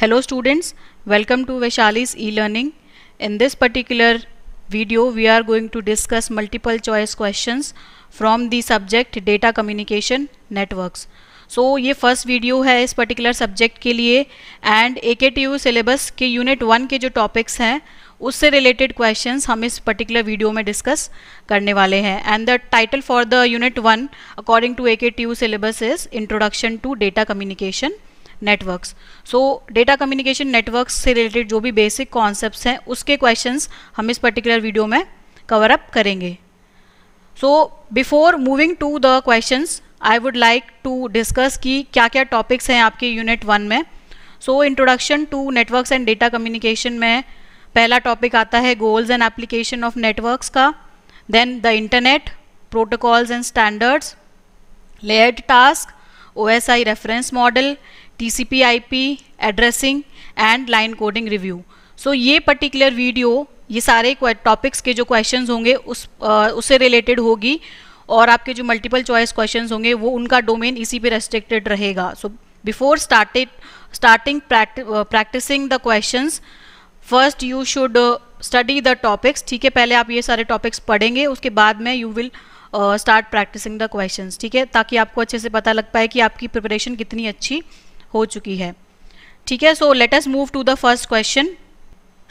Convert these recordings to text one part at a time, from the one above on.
Hello students, welcome to Vaishali's e-learning. In this particular video, we are going to discuss multiple choice questions from the subject data communication networks. So so, ये first video है इस particular subject के लिए and A K T U syllabus के unit one के जो topics हैं उससे रिलेटेड क्वेश्चंस हम इस पर्टिकुलर वीडियो में डिस्कस करने वाले हैं and the title for the unit one according to A K T U syllabus is introduction to data communication networks so data communication networks से रिलेटेड जो भी बेसिक कॉन्सेप्ट्स हैं उसके क्वेश्चंस हम इस पर्टिकुलर वीडियो में कवर अप करेंगे so before moving to the questions I would like to discuss कि क्या क्या टॉपिक्स हैं आपके यूनिट वन में so introduction to networks and data communication में पहला टॉपिक आता है goals and application of networks का then the internet protocols and standards layered task O S I reference model T C P I P addressing and line coding review so ये particular video ये सारे topics के जो question होंगे उस आ, उससे related होगी और आपके जो मल्टीपल चॉइस क्वेश्चन होंगे वो उनका डोमेन इसी पे रेस्ट्रिक्टेड रहेगा so before started starting practicing the question first you should study the topics ठीक है पहले आप ये सारे टॉपिक्स पढ़ेंगे उसके बाद में you will start practicing the question ठीक है ताकि आपको अच्छे से पता लग पाए कि आपकी प्रिपरेशन कितनी अच्छी हो चुकी है ठीक है so let us move to the first question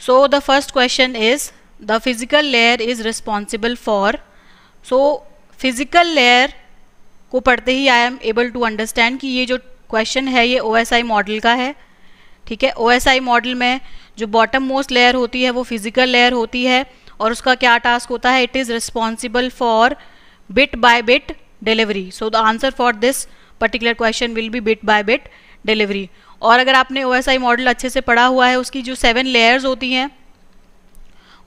so the first question is the physical layer is responsible for so physical layer को पढ़ते ही I am able to understand कि ये जो क्वेश्चन है ये ओ मॉडल का है ठीक है ओ मॉडल में जो बॉटम मोस्ट लेयर होती है वो फिजिकल लेयर होती है और उसका क्या टास्क होता है it is responsible for bit by bit delivery so the answer for this particular question will be bit by bit delivery और अगर आपने ओ मॉडल अच्छे से पढ़ा हुआ है उसकी जो सेवन लेयर्स होती हैं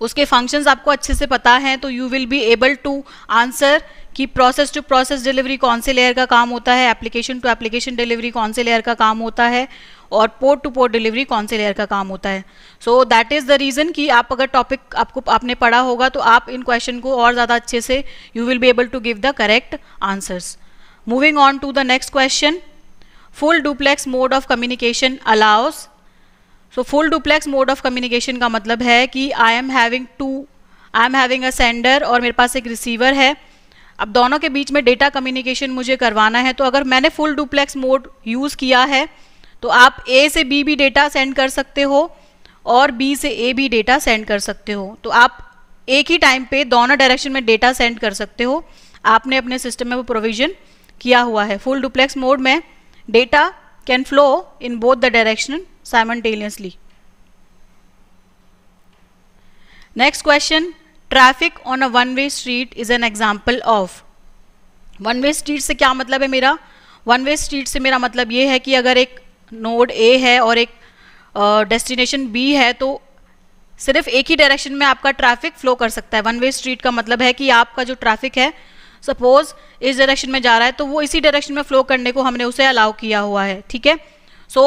उसके फंक्शंस आपको अच्छे से पता हैं तो you will be able to answer कि प्रोसेस टू प्रोसेस डिलीवरी कौन से लेयर का काम होता है एप्लीकेशन टू एप्लीकेशन डिलीवरी कौन से लेयर का काम होता है और पोर्ट टू पोर्ट डिलीवरी कौन से लेयर का काम होता है so that is the reason कि आप अगर टॉपिक आपको आपने पढ़ा होगा तो आप इन क्वेश्चन को और ज़्यादा अच्छे से you will be able to give the correct answers moving on to the next question full duplex mode of communication allows so full duplex mode of communication का मतलब है कि I am having to I am having a sender और मेरे पास एक receiver है अब दोनों के बीच में डेटा कम्युनिकेशन मुझे करवाना है तो अगर मैंने फुल डुप्लेक्स मोड यूज़ किया है तो आप ए से बी भी डेटा सेंड कर सकते हो और बी से ए भी डेटा सेंड कर सकते हो तो आप एक ही टाइम पे दोनों डायरेक्शन में डेटा सेंड कर सकते हो आपने अपने सिस्टम में वो प्रोविज़न किया हुआ है फुल डुप्लेक्स मोड में Data can flow in both the direction simultaneously. Next question, traffic on a one way street is an example of one way street se kya matlab hai mera one way street se mera matlab ye hai ki agar ek node a hai aur ek destination uh, B है तो सिर्फ एक ही direction में आपका traffic flow कर सकता है वन वे स्ट्रीट का मतलब है कि आपका जो ट्रैफिक है सपोज इस डायरेक्शन में जा रहा है तो वो इसी डायरेक्शन में फ्लो करने को हमने उसे अलाउ किया हुआ है ठीक है so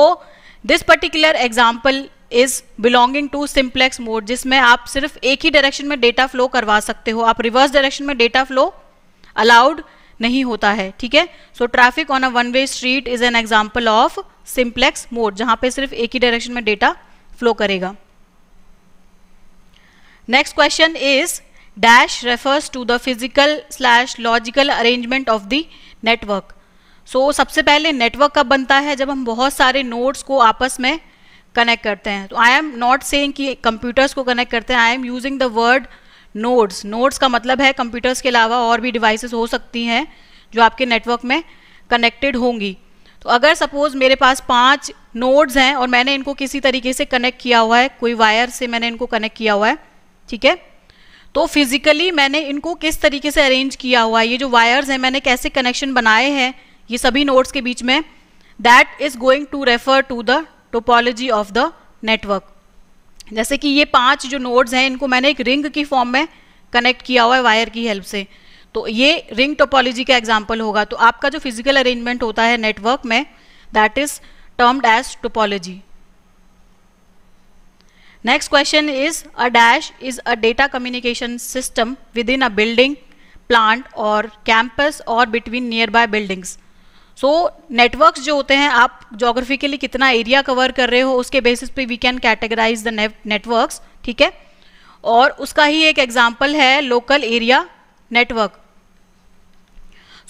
this particular example is belonging to simplex mode जिसमें आप सिर्फ एक ही डायरेक्शन में डेटा फ्लो करवा सकते हो आप रिवर्स डायरेक्शन में डेटा फ्लो अलाउड नहीं होता है ठीक है so traffic on a one way street is an example of simplex mode जहां पे सिर्फ एक ही डायरेक्शन में डेटा फ्लो करेगा next question is dash refers to the physical slash logical arrangement of the network so so, सबसे पहले network कब बनता है जब हम बहुत सारे नोड्स को आपस में कनेक्ट करते हैं तो आई एम नॉट से कि कंप्यूटर्स को कनेक्ट करते हैं I am using the word nodes nodes का मतलब है कंप्यूटर्स के अलावा और भी डिवाइस हो सकती हैं जो आपके नेटवर्क में कनेक्टेड होंगी तो अगर सपोज मेरे पास पांच नोड्स हैं और मैंने इनको किसी तरीके से कनेक्ट किया हुआ है कोई वायर से मैंने इनको कनेक्ट किया हुआ है ठीक है तो फिजिकली मैंने इनको किस तरीके से अरेंज किया हुआ है ये जो वायर्स हैं मैंने कैसे कनेक्शन बनाए हैं ये सभी नोट्स के बीच में that is going to refer to the topology of the network जैसे कि ये पांच जो नोड्स हैं इनको मैंने एक रिंग की फॉर्म में कनेक्ट किया हुआ है वायर की हेल्प से तो ये रिंग टोपोलॉजी का एग्जाम्पल होगा तो आपका जो फिजिकल अरेंजमेंट होता है नेटवर्क में that is termed as topology next is a dash is a data communication system within a building plant और कैंपस और between nearby buildings so networks जो होते हैं आप जोग्राफी के लिए कितना एरिया कवर कर रहे हो उसके बेसिस पे we can categorise the networks ठीक है और उसका ही एक एग्जाम्पल है लोकल एरिया नेटवर्क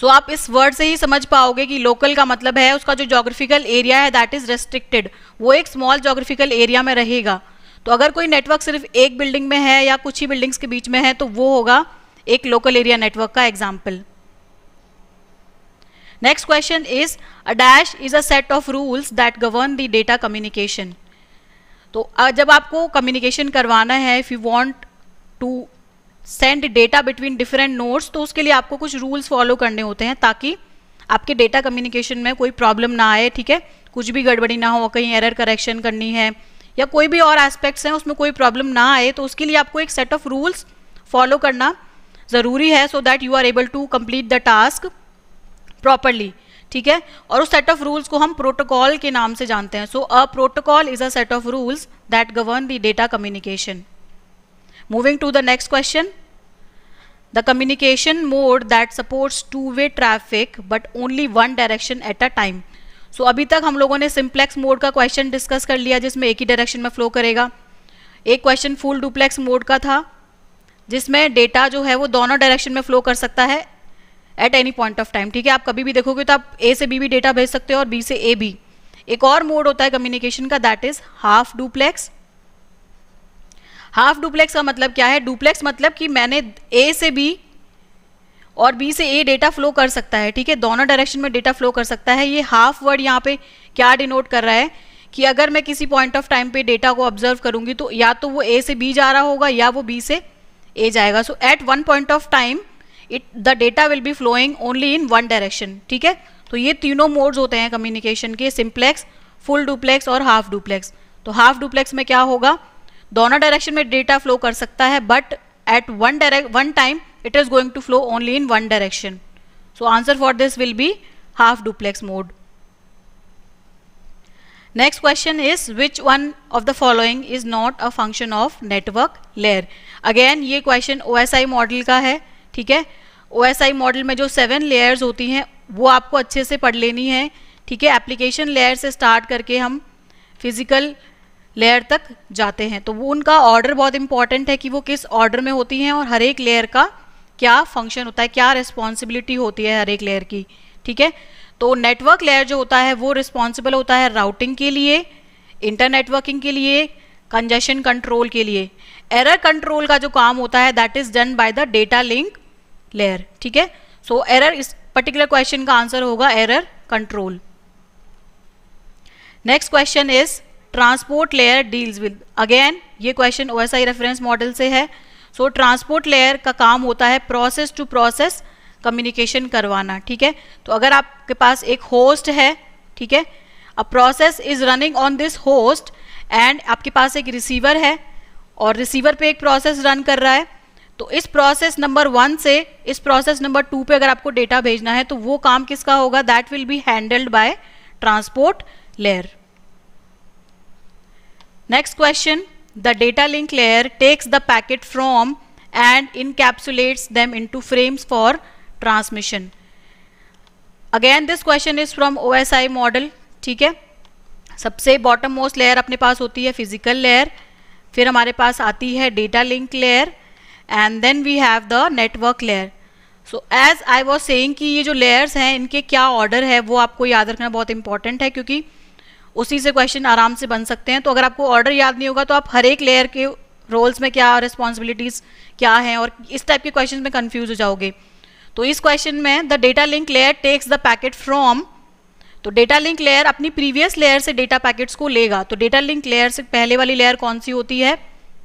सो आप इस वर्ड से ही समझ पाओगे कि लोकल का मतलब है उसका जो जोग्राफिकल एरिया है दैट इज रेस्ट्रिक्टेड वो एक स्मॉल जोग्राफिकल एरिया में रहेगा तो अगर कोई नेटवर्क सिर्फ एक बिल्डिंग में है या कुछ ही बिल्डिंग्स के बीच में है तो वो होगा एक लोकल एरिया नेटवर्क का example next question is a dash is a set of rules that govern the data communication तो जब आपको कम्युनिकेशन करवाना है if you want to send data between different nodes तो उसके लिए आपको कुछ रूल्स फॉलो करने होते हैं ताकि आपके डेटा कम्युनिकेशन में कोई प्रॉब्लम ना आए ठीक है कुछ भी गड़बड़ी ना हो कहीं एरर करेक्शन करनी है या कोई भी और एस्पेक्ट्स हैं उसमें कोई प्रॉब्लम ना आए तो उसके लिए आपको एक सेट ऑफ रूल्स फॉलो करना ज़रूरी है so that you are able to complete the task properly ठीक है और उस सेट ऑफ रूल्स को हम प्रोटोकॉल के नाम से जानते हैं so a protocol is a set of rules that govern the data communication moving to the next question the communication mode that supports two way traffic but only one direction at a time so so, अभी तक हम लोगों ने simplex mode का question discuss कर लिया जिसमें एक ही डायरेक्शन में फ्लो करेगा एक क्वेश्चन फुल डुप्लेक्स मोड का था जिसमें डेटा जो है वो दोनों डायरेक्शन में फ्लो कर सकता है at any point of time ठीक है आप कभी भी देखोगे तो आप ए से बी भी डेटा भेज सकते हो और बी से ए भी एक और मोड होता है कम्युनिकेशन का that is half duplex half duplex का मतलब क्या है डुप्लेक्स मतलब कि मैंने ए से बी और बी से ए डेटा फ्लो कर सकता है ठीक है दोनों डायरेक्शन में डेटा फ्लो कर सकता है ये हाफ वर्ड यहाँ पे क्या डिनोट कर रहा है कि अगर मैं किसी पॉइंट ऑफ टाइम पे डेटा को ऑब्जर्व करूंगी तो या तो वो ए से बी जा रहा होगा या वो बी से ए जाएगा so at one point of time it the data will be flowing only in one direction ठीक है तो ये तीनों मोड्स होते हैं कम्युनिकेशन के सिम्प्लेक्स फुल डुप्लेक्स और हाफ डुप्लेक्स तो हाफ डुप्लेक्स में क्या होगा दोनों डायरेक्शन में डेटा फ्लो कर सकता है but at one direct one time it is going to flow only in one direction. So answer for this will be half duplex mode. Next question is which one of the following is not a function of network layer. Again ye question OSI model ka hai theek hai OSI model mein jo seven layers hoti hain wo aapko acche se pad leni hai theek hai application layer se start karke hum physical layer तक जाते हैं तो वो उनका order बहुत important है कि वो किस ऑर्डर में होती हैं और हर एक लेयर का क्या फंक्शन होता है क्या रिस्पॉन्सिबिलिटी होती है हर एक लेयर की ठीक है तो नेटवर्क लेयर जो होता है वो रिस्पॉन्सिबल होता है राउटिंग के लिए इंटरनेटवर्किंग के लिए कंजेशन कंट्रोल के लिए एरर कंट्रोल का जो काम होता है that is done by the data link layer ठीक है सो एरर इस पर्टिकुलर क्वेश्चन का आंसर होगा error control next question is transport layer deals with again ये क्वेश्चन ओएसआई रेफरेंस मॉडल से है सो ट्रांसपोर्ट लेयर का काम होता है प्रोसेस टू प्रोसेस कम्युनिकेशन करवाना ठीक है तो अगर आपके पास एक होस्ट है ठीक है a process is running on this host and आपके पास एक रिसीवर है और रिसीवर पे एक प्रोसेस रन कर रहा है तो इस प्रोसेस नंबर वन से इस प्रोसेस नंबर टू पे अगर आपको डेटा भेजना है तो वो काम किसका होगा that will be handled by transport layer next question the data link layer takes the packet from and encapsulates them into frames for transmission again this question is from OSI model ठीक है सबसे bottom most layer अपने पास होती है physical layer फिर हमारे पास आती है data link layer and then we have the network layer so as I was saying कि ये जो लेयर्स हैं इनके क्या ऑर्डर है वो आपको याद रखना बहुत इंपॉर्टेंट है क्योंकि उसी से क्वेश्चन आराम से बन सकते हैं तो अगर आपको ऑर्डर याद नहीं होगा तो आप हर एक लेयर के रोल्स में क्या रिस्पॉन्सिबिलिटीज़ क्या हैं और इस टाइप के क्वेश्चन में कन्फ्यूज हो जाओगे तो इस क्वेश्चन में the data link layer takes the packet from तो डेटा लिंक लेयर अपनी प्रीवियस लेयर से डेटा पैकेट्स को लेगा तो डेटा लिंक लेयर से पहले वाली लेयर कौन सी होती है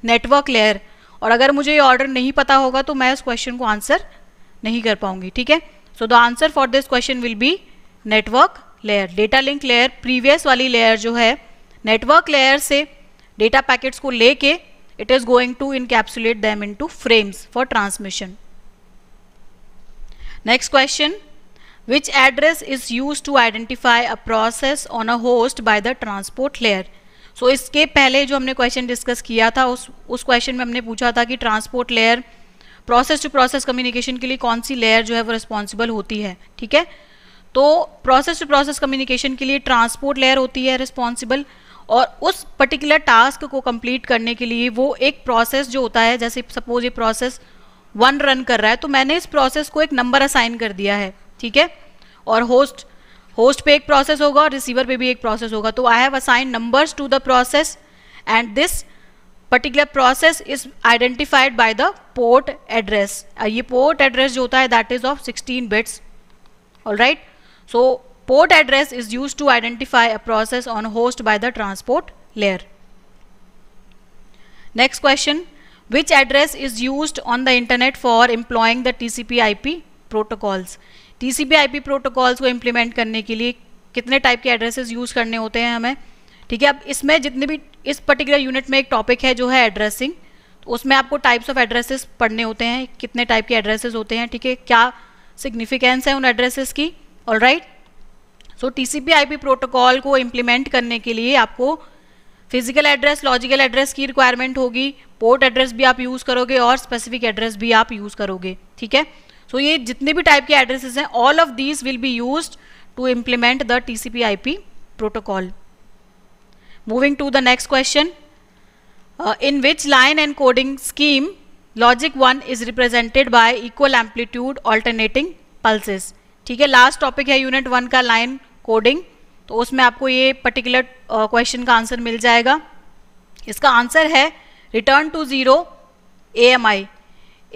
नेटवर्क लेयर और अगर मुझे ये ऑर्डर नहीं पता होगा तो मैं उस क्वेश्चन को आंसर नहीं कर पाऊंगी ठीक है so the answer for this question will be network layer data link layer previous वाली लेयर जो है नेटवर्क लेयर से डेटा पैकेट्स को लेके it is going to encapsulate them to frames for transmission next question which address is use to identify a process on a host by the transport layer so इसके पहले जो हमने question discuss किया था उस उस क्वेश्चन में हमने पूछा था कि transport layer process to process communication के लिए कौन सी लेयर जो है वो रिस्पॉन्सिबल होती है ठीक है तो प्रोसेस टू प्रोसेस कम्युनिकेशन के लिए ट्रांसपोर्ट लेयर होती है रिस्पॉन्सिबल और उस पर्टिकुलर टास्क को कंप्लीट करने के लिए वो एक प्रोसेस जो होता है जैसे सपोज ये प्रोसेस वन रन कर रहा है तो मैंने इस प्रोसेस को एक नंबर असाइन कर दिया है ठीक है और होस्ट होस्ट पे एक प्रोसेस होगा और रिसीवर पे भी एक प्रोसेस होगा तो I have assign numbers to the process and this particular process is identified by the port address ये पोर्ट एड्रेस जो होता है that is of 16 bits all right so port address is use to identify a process on host by the transport layer next question which address is use on the internet for employing the T C P I P protocols T C P I P protocols को implement करने के लिए कितने type के addresses use करने होते हैं हमें ठीक है अब इसमें जितने भी इस पर्टिकुलर यूनिट में एक टॉपिक है जो है एड्रेसिंग तो उसमें आपको टाइप्स ऑफ एड्रेसेस पढ़ने होते हैं कितने टाइप के एड्रेसेस होते हैं ठीक है क्या सिग्निफिकेंस है उन एड्रेसेस की all right so TCP IP protocol को इम्प्लीमेंट करने के लिए आपको फिजिकल एड्रेस लॉजिकल एड्रेस की रिक्वायरमेंट होगी पोर्ट एड्रेस भी आप यूज़ करोगे और स्पेसिफिक एड्रेस भी आप यूज़ करोगे ठीक है सो ये जितने भी टाइप के एड्रेसेस हैं all of these will be use to implement the T C P I P protocol moving to the next question in which line and coding scheme logic one is represented by equal amplitude alternating pulses ठीक है last topic है unit one का line coding तो उसमें आपको ये particular question uh, का answer मिल जाएगा इसका आंसर है return to zero A M I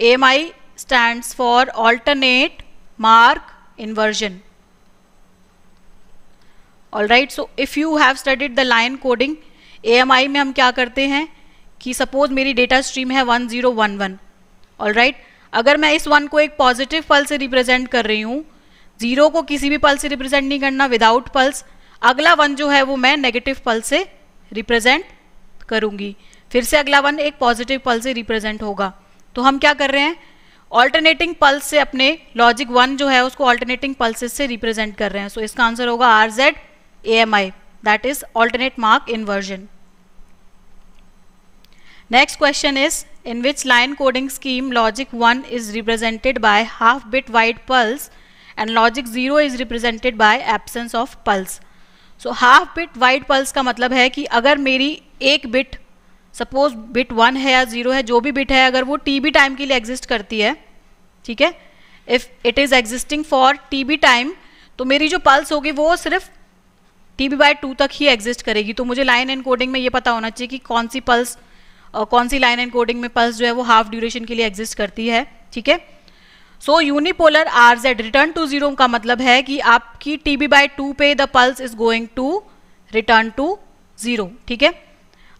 A M I stand for alternate mark inversion all right so if you have studied the line coding A M I में हम क्या करते हैं कि सपोज मेरी डेटा स्ट्रीम है one zero one one all right अगर मैं इस वन को एक पॉजिटिव फल से रिप्रेजेंट कर रही हूँ जीरो को किसी भी पल से रिप्रेजेंट नहीं करना विदाउट पल्स अगला वन जो है वो मैं नेगेटिव पल से रिप्रेजेंट करूंगी फिर से अगला वन एक पॉजिटिव पल से रिप्रेजेंट होगा तो हम क्या कर रहे हैं ऑल्टरनेटिंग पल्स से अपने लॉजिक वन जो है उसको ऑल्टरनेटिंग पल्सेस से रिप्रेजेंट कर रहे हैं सो so, इसका आंसर होगा R Z A M I that is alternate mark inversion next question is in which line coding scheme logic one is represented by half bit wide pulse and logic zero is represented by absence of pulse so half bit wide pulse का मतलब है कि अगर मेरी एक bit suppose bit one है या zero है जो भी बिट है अगर वो टी बी टाइम के लिए एग्जिस्ट करती है ठीक है if it is existing for T B time तो मेरी जो पल्स होगी वो सिर्फ टी बी बाई टू तक ही एग्जिस्ट करेगी तो मुझे लाइन एंड कोडिंग में ये पता होना चाहिए कि कौन सी पल्स कौन सी लाइन एंड कोडिंग में पल्स जो है वो हाफ ड्यूरेशन के लिए एग्जिस्ट करती है ठीक है so unipolar R Z return to zero का मतलब है कि आपकी टी बी बाई टू पे the pulse is going to return to zero ठीक है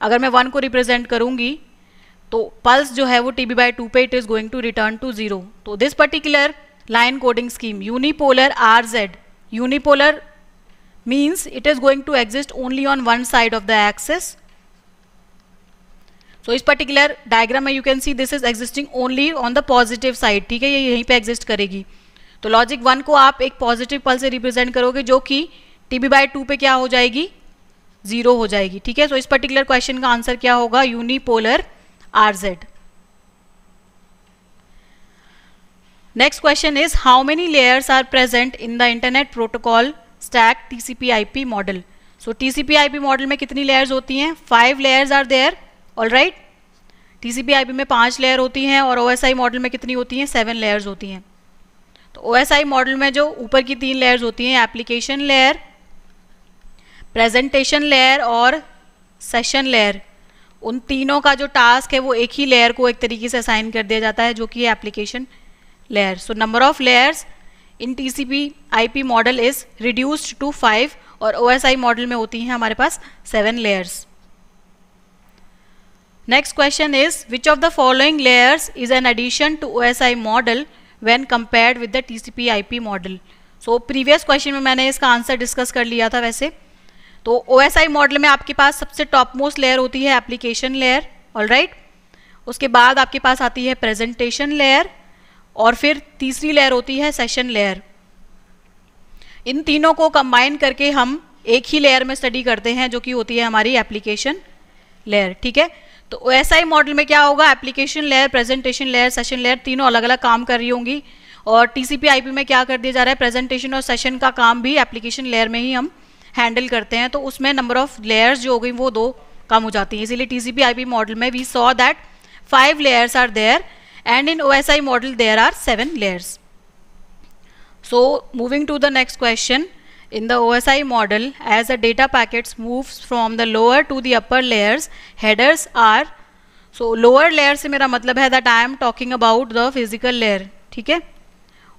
अगर मैं वन को रिप्रेजेंट करूंगी तो पल्स जो है वो टी बी बाई टू पे it is going to return to zero तो this particular line coding scheme unipolar R Z unipolar means it is going to exist only on one side of the axis so इस particular diagram में you can see this is existing only on the positive side ठीक है ये यहीं पे exist करेगी तो logic one को आप एक पॉजिटिव पल से रिप्रेजेंट करोगे जो कि टी बी बाई टू पे क्या हो जाएगी जीरो हो जाएगी ठीक है सो इस पर्टिकुलर क्वेश्चन का आंसर क्या होगा unipolar R Z next question is how many layers are present in the internet protocol stack TCP IP model so TCP IP model में कितनी लेयर्स होती हैं five layers are there all right T में पाँच layer होती हैं और ओ model में कितनी होती हैं सेवन लेयर्स होती हैं तो ओ मॉडल में जो ऊपर की तीन लेयर्स होती हैं एप्लीकेशन लेयर प्रेजेंटेशन लेयर और सेशन लेयर उन तीनों का जो टास्क है वो एक ही लेयर को एक तरीके से असाइन कर दिया जाता है जो कि application layer so number of layers in T C P I P model is reduced to five और ओ एस आई मॉडल में होती हैं हमारे पास seven layers Next question is which of the following layers is an addition to OSI model when compared with the TCP IP model? So previous question में मैंने इसका answer discuss कर लिया था वैसे तो OSI मॉडल में आपके पास सबसे टॉप मोस्ट लेयर होती है एप्लीकेशन लेयर ऑल राइट उसके बाद आपके पास आती है प्रेजेंटेशन लेयर और फिर तीसरी लेयर होती है सेशन लेयर इन तीनों को कंबाइन करके हम एक ही लेयर में स्टडी करते हैं जो कि होती है हमारी एप्लीकेशन लेयर ठीक है तो ओ मॉडल में क्या होगा application layer presentation layer session layer तीनों अलग अलग काम कर रही होंगी और आई पी में क्या कर दिया जा रहा है प्रेजेंटेशन और सेशन का काम भी एप्लीकेशन लेयर में ही हम हैंडल करते हैं तो उसमें नंबर ऑफ लेयर्स जो हो गई वो दो कम हो जाती हैं इसीलिए आई पी मॉडल में we saw that five layers are there O S I model there are seven layers so moving to the next question In the OSI model, as the data packets moves from the lower to the upper layers, headers are so lower layer से मेरा मतलब है that I am talking about the physical layer ठीक है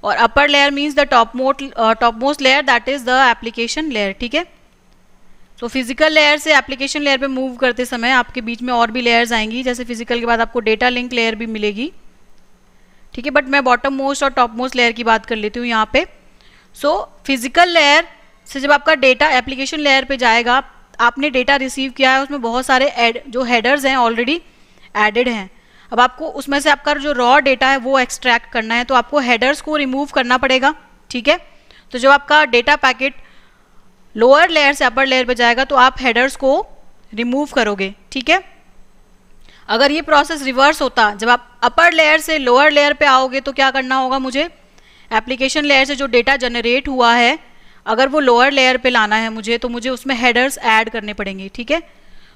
और upper layer means the top most top most layer that is the application layer ठीक है so physical layer से एप्लीकेशन लेयर पे मूव करते समय आपके बीच में और भी लेयर्स आएंगी जैसे फिजिकल के बाद आपको डेटा लिंक लेयर भी मिलेगी ठीक है बट मैं बॉटम मोस्ट और टॉप मोस्ट लेयर की बात कर लेती हूँ यहाँ पे सो फिजिकल लेयर से जब आपका डेटा एप्लीकेशन लेयर पे जाएगा आपने डेटा रिसीव किया है उसमें बहुत सारे एड जो हेडर्स हैं ऑलरेडी एडेड हैं अब आपको उसमें से आपका जो रॉ डेटा है वो एक्सट्रैक्ट करना है तो आपको हेडर्स को रिमूव करना पड़ेगा ठीक है तो जब आपका डेटा पैकेट लोअर लेयर से अपर लेयर पे जाएगा तो आप हेडर्स को रिमूव करोगे ठीक है अगर ये प्रोसेस रिवर्स होता जब आप अपर लेयर से लोअर लेयर पे आओगे तो क्या करना होगा मुझे एप्लीकेशन लेयर से जो डेटा जनरेट हुआ है अगर वो लोअर लेयर पे लाना है मुझे तो मुझे उसमें हेडर्स ऐड करने पड़ेंगे ठीक है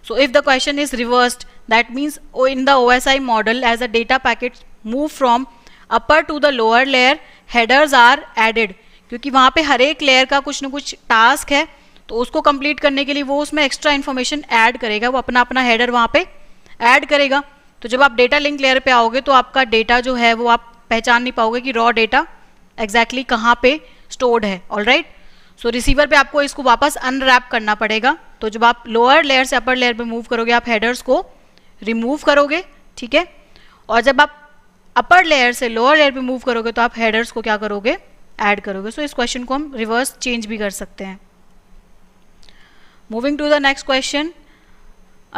so if the question is question that means in the O S I model as a data packet move from upper to the lower layer headers are added क्योंकि वहाँ पे हर एक लेयर का कुछ ना कुछ टास्क है तो उसको कंप्लीट करने के लिए वो उसमें एक्स्ट्रा इन्फॉर्मेशन ऐड करेगा वो अपना अपना हेडर वहाँ पे ऐड करेगा तो जब आप डेटा लिंक लेयर पे आओगे तो आपका डेटा जो है वो आप पहचान नहीं पाओगे कि रॉ डेटा एग्जैक्टली कहाँ पे स्टोर्ड है all right right? So so, receiver पे आपको इसको वापस अनरैप करना पड़ेगा तो जब आप लोअर लेयर से अपर लेयर पे मूव करोगे आप हेडर्स को रिमूव करोगे ठीक है और जब आप अपर लेयर से लोअर लेयर पे मूव करोगे तो आप हेडर्स को क्या करोगे ऐड करोगे सो so, इस क्वेश्चन को हम रिवर्स चेंज भी कर सकते हैं moving to the next question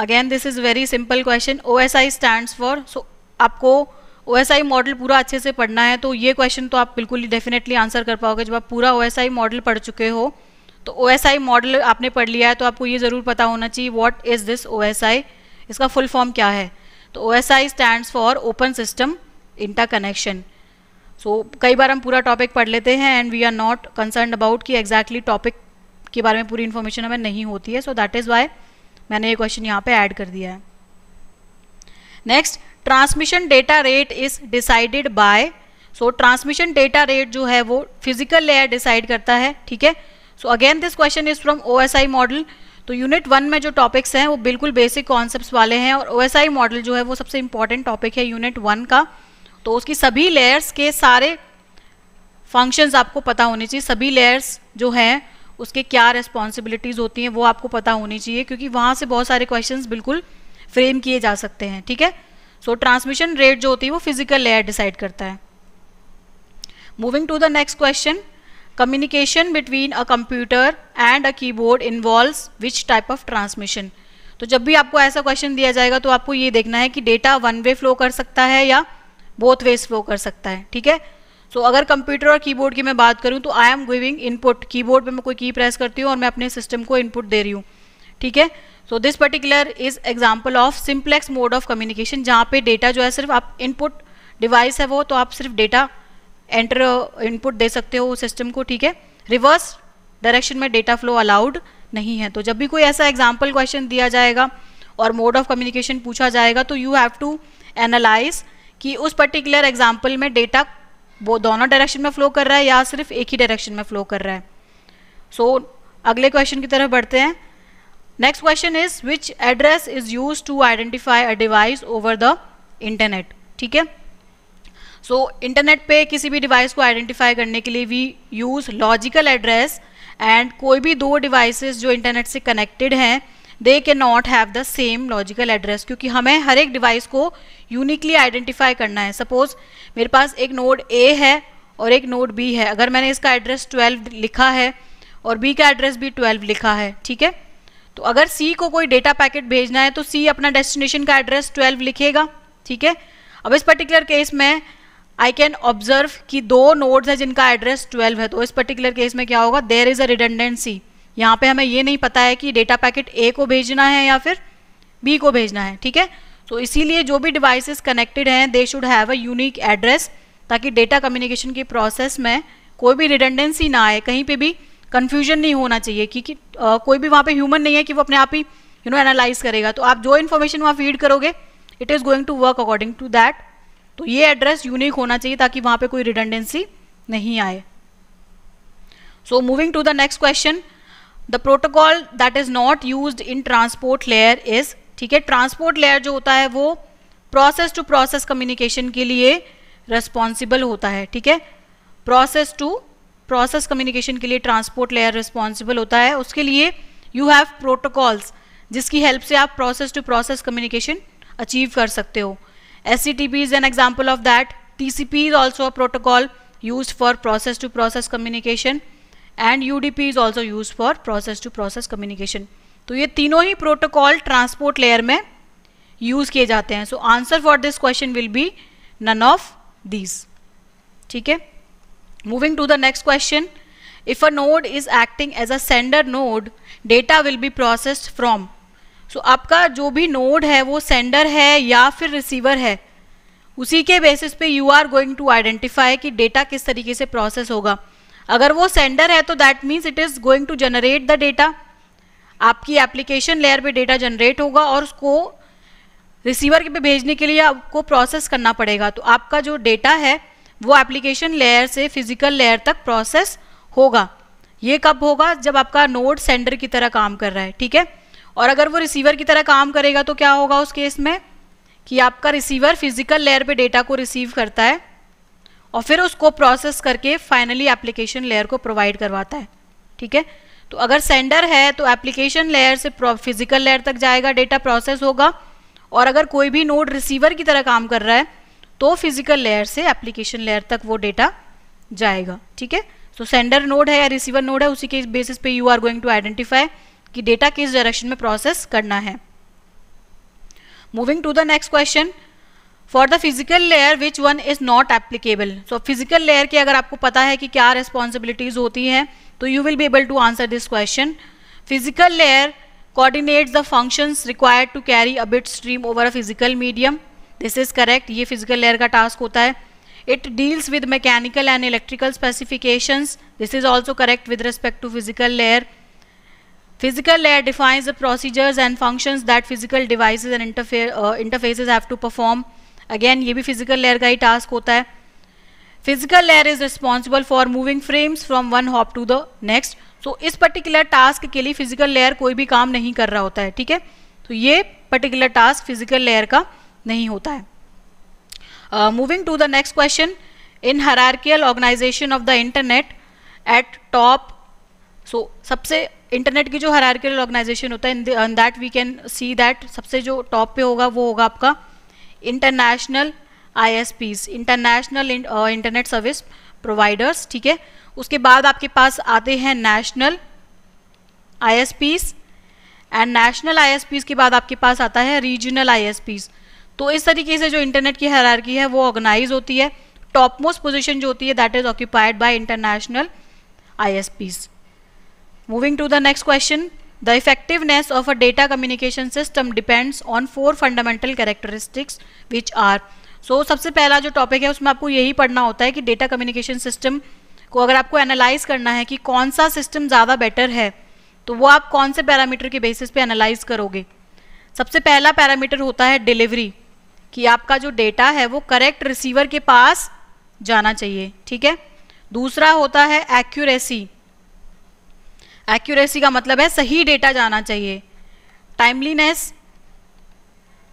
again this is very simple question O S I stand for so आपको ओएसआई मॉडल पूरा अच्छे से पढ़ना है तो ये क्वेश्चन तो आप बिल्कुल ही डेफिनेटली आंसर कर पाओगे जब आप पूरा ओएसआई मॉडल पढ़ चुके हो तो ओएसआई मॉडल आपने पढ़ लिया है तो आपको ये ज़रूर पता होना चाहिए व्हाट इज़ दिस ओएसआई इसका फुल फॉर्म क्या है तो I stands for open system interconnection so कई बार हम पूरा टॉपिक पढ़ लेते हैं and we are not concern about कि एग्जैक्टली टॉपिक के बारे में पूरी इन्फॉर्मेशन हमें नहीं होती है सो दैट इज़ वाई मैंने ये क्वेश्चन यहाँ पर ऐड कर दिया है next transmission data rate is decided by so transmission data rate जो है वो फिजिकल लेयर डिसाइड करता है ठीक है so again this question is from O model तो यूनिट वन में जो टॉपिक्स हैं वो बिल्कुल बेसिक कॉन्सेप्ट वाले हैं और ओ मॉडल जो है वो सबसे इंपॉर्टेंट टॉपिक है यूनिट वन का तो उसकी सभी लेयर्स के सारे फंक्शंस आपको पता होने चाहिए सभी लेयर्स जो हैं उसके क्या रिस्पॉन्सिबिलिटीज़ होती हैं वो आपको पता होनी चाहिए क्योंकि वहाँ से बहुत सारे क्वेश्चन बिल्कुल फ्रेम किए जा सकते हैं ठीक है सो ट्रांसमिशन रेट जो होती है वो फिजिकल लेयर डिसाइड करता है moving to the next question communication between a computer and a keyboard involve which type of transmission तो जब भी आपको ऐसा क्वेश्चन दिया जाएगा तो आपको ये देखना है कि डेटा वन वे फ्लो कर सकता है या बोथ वेज फ्लो कर सकता है ठीक है सो so, अगर कंप्यूटर और कीबोर्ड की मैं बात करूँ तो I am giving input keyboard पे मैं कोई की प्रेस करती हूँ और मैं अपने सिस्टम को इनपुट दे रही हूँ ठीक है so this particular is example of simplex mode of communication जहाँ पे डेटा जो है सिर्फ आप इनपुट डिवाइस है वो तो आप सिर्फ डेटा एंटर इनपुट दे सकते हो सिस्टम को ठीक है रिवर्स डायरेक्शन में डेटा फ्लो अलाउड नहीं है तो जब भी कोई ऐसा एग्जाम्पल क्वेश्चन दिया जाएगा और मोड ऑफ कम्युनिकेशन पूछा जाएगा तो यू हैव टू एनालाइज कि उस पर्टिकुलर एग्जाम्पल में डेटा वो दोनों डायरेक्शन में फ्लो कर रहा है या सिर्फ एक ही डायरेक्शन में फ्लो कर रहा है सो so, अगले क्वेश्चन की तरफ बढ़ते हैं next question is which address is use to identify a device over the internet ठीक है सो so, इंटरनेट पे किसी भी डिवाइस को आइडेंटिफाई करने के लिए we use logical address and कोई भी दो डिवाइसेस जो इंटरनेट से कनेक्टेड हैं they cannot have the same logical address क्योंकि हमें हर एक डिवाइस को यूनिकली आइडेंटिफाई करना है सपोज मेरे पास एक नोड ए है और एक नोड बी है अगर मैंने इसका एड्रेस ट्वेल्व लिखा है और बी का एड्रेस भी ट्वेल्व लिखा है ठीक है तो अगर सी को कोई डेटा पैकेट भेजना है तो सी अपना डेस्टिनेशन का एड्रेस ट्वेल्व लिखेगा ठीक है अब इस पर्टिकुलर केस में आई कैन ऑब्जर्व कि दो नोड्स हैं जिनका एड्रेस 12 है तो इस पर्टिकुलर केस में क्या होगा देर इज़ अ रिडेंडेंसी यहाँ पे हमें ये नहीं पता है कि डेटा पैकेट ए को भेजना है या फिर बी को भेजना है ठीक है तो इसीलिए जो भी डिवाइसेस कनेक्टेड हैं they should have a unique address ताकि डेटा कम्युनिकेशन की प्रोसेस में कोई भी रिडेंडेंसी ना आए कहीं पे भी कन्फ्यूजन नहीं होना चाहिए क्योंकि कोई भी वहाँ पे ह्यूमन नहीं है कि वो अपने आप ही यू नो एनालाइज करेगा तो आप जो इन्फॉर्मेशन वहाँ फीड करोगे it is going to work according to that तो ये एड्रेस यूनिक होना चाहिए ताकि वहाँ पे कोई रिडेंडेंसी नहीं आए so moving to the next question the protocol that is not use in transport layer is ठीक है ट्रांसपोर्ट लेयर जो होता है वो प्रोसेस टू प्रोसेस कम्युनिकेशन के लिए रेस्पॉन्सिबल होता है ठीक है प्रोसेस टू प्रोसेस कम्युनिकेशन के लिए ट्रांसपोर्ट लेयर रिस्पॉन्सिबल होता है उसके लिए यू हैव प्रोटोकॉल्स जिसकी हेल्प से आप process to process communication achieve कर सकते हो S C T P is an example of that T C P is also a protocol use for process to process communication and U D P is also use for process to process communication तो ये तीनों ही protocol transport layer में use किए जाते हैं so answer for this question will be none of these ठीक है moving to the next question if a node is acting as a sender node data will be processed from so आपका जो भी node है वो sender है या फिर receiver है उसी के basis पे you are going to identify कि data किस तरीके से process होगा अगर वो sender है तो that means it is going to generate the data आपकी application layer पे data generate होगा और उसको receiver के पे भेजने के लिए आपको process करना पड़ेगा तो आपका जो data है वो एप्लीकेशन लेयर से फिजिकल लेयर तक प्रोसेस होगा ये कब होगा जब आपका नोड सेंडर की तरह काम कर रहा है ठीक है और अगर वो रिसीवर की तरह काम करेगा तो क्या होगा उस केस में कि आपका रिसीवर फिजिकल लेयर पे डेटा को रिसीव करता है और फिर उसको प्रोसेस करके फाइनली एप्लीकेशन लेयर को प्रोवाइड करवाता है ठीक है तो अगर सेंडर है तो एप्लीकेशन लेयर से फिजिकल लेयर तक जाएगा डेटा प्रोसेस होगा और अगर कोई भी नोड रिसीवर की तरह काम कर रहा है तो फिजिकल लेयर से एप्लीकेशन लेयर तक वो डेटा जाएगा ठीक है सो सेंडर नोड है या रिसीवर नोड है उसी के बेसिस पे you are going to identify कि डेटा किस डायरेक्शन में प्रोसेस करना है moving to the next question for the physical layer which one is not applicable so physical layer की अगर आपको पता है कि क्या रिस्पॉन्सिबिलिटीज होती हैं तो you will be able to answer this question physical layer coordinates the functions required to carry a bit stream over a physical medium this is correct ये फिजिकल लेयर का टास्क होता है it deals with mechanical and electrical specifications this is also correct with respect to physical layer physical layer defines the procedures and function that physical device and interfaces have to perform again ये भी physical layer का ही task होता है physical layer is responsible for moving frames from one hop to the next so इस particular task के लिए physical layer कोई भी काम नहीं कर रहा होता है ठीक है तो ये पर्टिकुलर टास्क फिजिकल लेयर का नहीं होता है moving to the next question in hierarchical organization of the internet at top so सबसे इंटरनेट की जो हरारकियल ऑर्गेनाइजेशन होता है in that we can see that सबसे जो टॉप पे होगा वो होगा आपका international ISPs international internet service providers ठीक है उसके बाद आपके पास आते हैं national ISPs and national ISPs के बाद आपके पास आता है रीजनल पीज तो इस तरीके से जो इंटरनेट की हरारकी है वो ऑर्गेनाइज होती है टॉप मोस्ट पोजिशन जो होती है that is occupied by international ISPs moving to the next question the effectiveness of a data communication system depends on four fundamental characteristics which are so सबसे पहला जो टॉपिक है उसमें आपको यही पढ़ना होता है कि डेटा कम्युनिकेशन सिस्टम को अगर आपको एनालाइज करना है कि कौन सा सिस्टम ज़्यादा बेटर है तो वो आप कौन से पैरामीटर के बेसिस पे एनालाइज करोगे सबसे पहला पैरामीटर होता है डिलीवरी कि आपका जो डेटा है वो करेक्ट रिसीवर के पास जाना चाहिए ठीक है दूसरा होता है एक्यूरेसी एक्यूरेसी का मतलब है सही डेटा जाना चाहिए टाइमलीनेस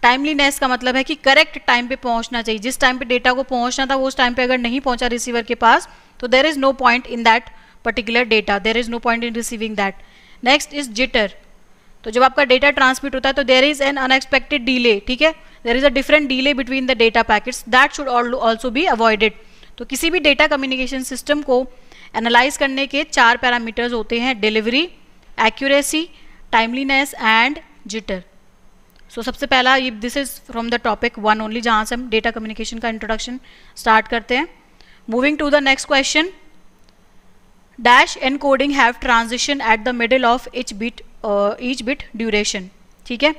टाइमलीनेस का मतलब है कि करेक्ट टाइम पे पहुंचना चाहिए जिस टाइम पे डेटा को पहुंचना था वो उस टाइम पे अगर नहीं पहुंचा रिसीवर के पास तो there is no point in that particular data there is no point in receiving that next is jitter तो जब आपका डेटा ट्रांसमिट होता है तो there is an unexpected delay ठीक है there is a different delay between the data packets that should also be avoided तो किसी भी डेटा कम्युनिकेशन सिस्टम को एनालाइज करने के चार पैरामीटर्स होते हैं delivery accuracy timeliness and jitter so सबसे पहला ये this is from the topic one only जहाँ से हम डेटा कम्युनिकेशन का इंट्रोडक्शन स्टार्ट करते हैं moving to the next question dash encoding have transition at the middle of each bit each bit duration ठीक है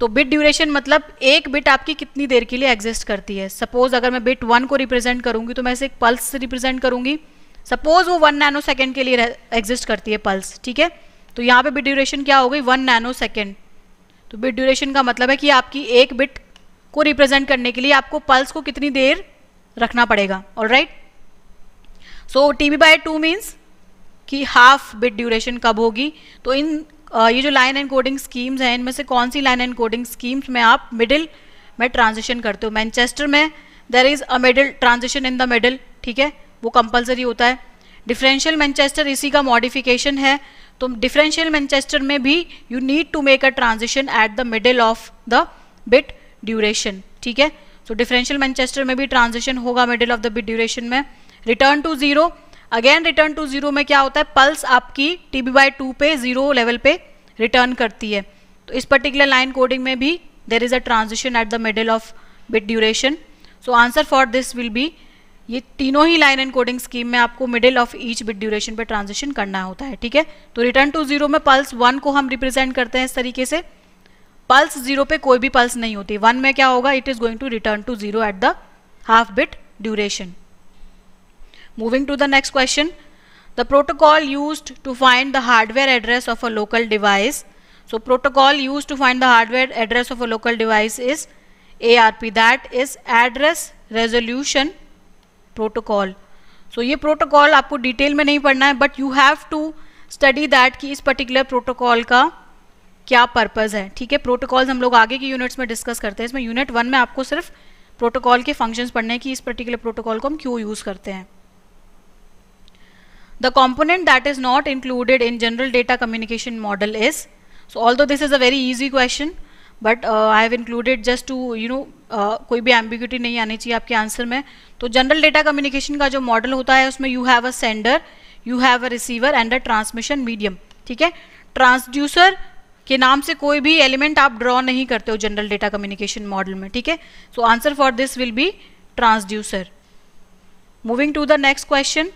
तो बिट ड्यूरेशन मतलब एक बिट आपकी कितनी देर के लिए एग्जिस्ट करती है सपोज अगर मैं बिट वन को रिप्रेजेंट करूंगी तो मैं इसे एक पल्स रिप्रेजेंट करूंगी सपोज वो वन नैनो सेकेंड के लिए एग्जिस्ट करती है पल्स ठीक है तो यहाँ पे बिट ड्यूरेशन क्या हो गई वन नैनो सेकेंड तो बिट ड्यूरेशन का मतलब है कि आपकी एक बिट को रिप्रेजेंट करने के लिए आपको पल्स को कितनी देर रखना पड़ेगा और right so TB by two means कि हाफ बिट ड्यूरेशन कब होगी तो इन ये जो लाइन एंड कोडिंग स्कीम्स हैं इनमें से कौन सी लाइन एंड कोडिंग स्कीम्स में आप मिडिल में ट्रांजिशन करते हो मैनचेस्टर में there is a middle transition in the middle ठीक है वो कंपलसरी होता है डिफरेंशियल मैनचेस्टर इसी का मॉडिफिकेशन है तो डिफरेंशियल मैनचेस्टर में भी you need to make a transition at the middle of the bit duration ठीक है सो डिफरेंशियल मैनचेस्टर में भी ट्रांजिशन होगा middle of the bit duration में return to zero again return to zero में क्या होता है पल्स आपकी टी बी बाई टू पे जीरो लेवल पे रिटर्न करती है तो इस पर्टिकुलर लाइन कोडिंग में भी there is a transition at the middle of bit duration so answer for this will be ये तीनों ही लाइन एंड कोडिंग स्कीम में आपको middle of each bit duration पे ट्रांजिशन करना होता है ठीक है तो रिटर्न टू जीरो में पल्स वन को हम रिप्रेजेंट करते हैं इस तरीके से पल्स जीरो पे कोई भी पल्स नहीं होती वन में क्या होगा it is going to return to zero at the half bit duration Moving to the next question. The protocol used to find the hardware address of a local device. So protocol used to find the hardware address of a local device is ARP that is address resolution protocol. So ye protocol aapko detail mein nahi padhna hai but you have to study that ki is particular protocol ka क्या purpose है ठीक है protocols हम लोग आगे की units में discuss करते हैं इसमें यूनिट वन में आपको सिर्फ प्रोटोकॉल के फंक्शंस पढ़ने हैं कि इस पर्टिकुलर प्रोटोकॉल को हम क्यों यूज़ करते हैं The component that is not included in general data communication model is, so although this is a very easy question, but I have included just to you know कोई भी ambiguity नहीं आनी चाहिए आपके आंसर में तो जनरल डेटा कम्युनिकेशन का जो मॉडल होता है उसमें you have a sender you have a receiver and a transmission medium ठीक है ट्रांसड्यूसर के नाम से कोई भी एलिमेंट आप ड्रॉ नहीं करते हो जनरल डेटा कम्युनिकेशन मॉडल में ठीक है so answer for this will be transducer moving to the next question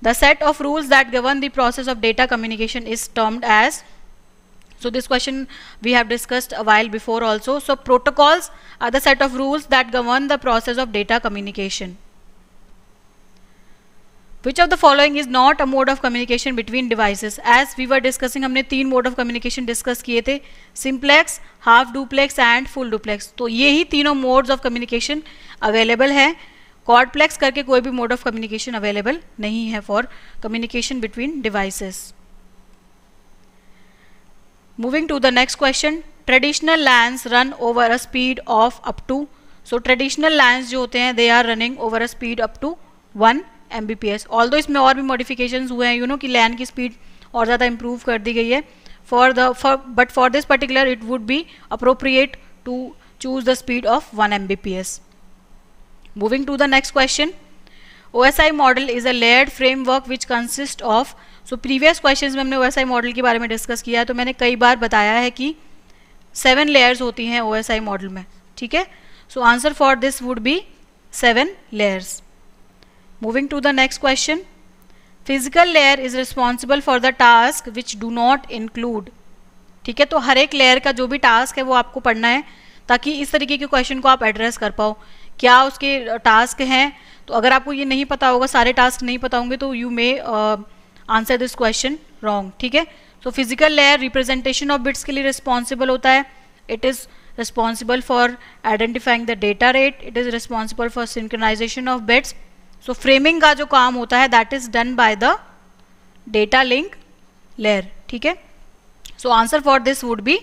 the set of rules that govern the process of data communication is termed as so this question we have discussed a while before also so protocols are the set of rules that govern the process of data communication which of the following is not a mode of communication between devices as we were discussing हमने तीन mode of communication discussed किए थे simplex half duplex and full duplex तो ये ही तीनों modes of communication available है कॉर्डप्लेक्स करके कोई भी मोड ऑफ कम्युनिकेशन अवेलेबल नहीं है for communication between devices moving to the next question traditional LANs run over a speed of up to so traditional LANs जो होते हैं they are running over a speed up to one M B P S although इसमें और भी modification हुए हैं you know कि LAN की स्पीड और ज़्यादा इम्प्रूव कर दी गई है for the for but for this particular it would be appropriate to choose the speed of one M B P S Moving to the next question. OSI model is a layered framework which consist of so previous questions में हमने ओ S I model के बारे में discuss किया है तो मैंने कई बार बताया है कि सेवन लेयर्स होती हैं OSI मॉडल में ठीक है so answer for this would be seven layers moving to the next question physical layer is responsible for the task which do not include ठीक है तो हर एक लेयर का जो भी टास्क है वो आपको पढ़ना है ताकि इस तरीके के क्वेश्चन को आप एड्रेस कर पाओ क्या उसके टास्क हैं तो अगर आपको ये नहीं पता होगा सारे टास्क नहीं पता होंगे तो you may answer this question wrong ठीक है so physical layer representation of bits के लिए रिस्पॉन्सिबल होता है it is responsible for identifying the data rate it is responsible for synchronization of bits so framing का जो काम होता है that is done by the data link layer ठीक है so answer for this would be